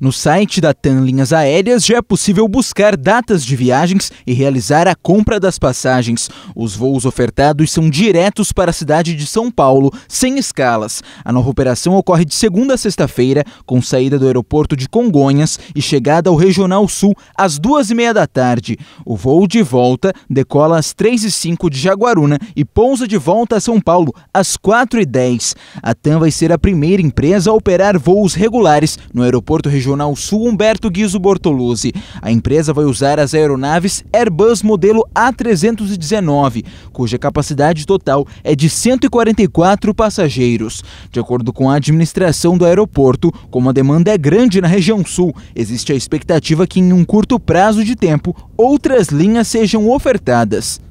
No site da TAM Linhas Aéreas já é possível buscar datas de viagens e realizar a compra das passagens. Os voos ofertados são diretos para a cidade de São Paulo, sem escalas. A nova operação ocorre de segunda a sexta-feira, com saída do aeroporto de Congonhas e chegada ao Regional Sul às duas e meia da tarde. O voo de volta decola às três e cinco de Jaguaruna e pousa de volta a São Paulo às quatro e dez. A TAM vai ser a primeira empresa a operar voos regulares no aeroporto regional Regional Sul Humberto Guizo Bortoluzi. A empresa vai usar as aeronaves Airbus modelo A319, cuja capacidade total é de 144 passageiros. De acordo com a administração do aeroporto, como a demanda é grande na região sul, existe a expectativa que em um curto prazo de tempo outras linhas sejam ofertadas.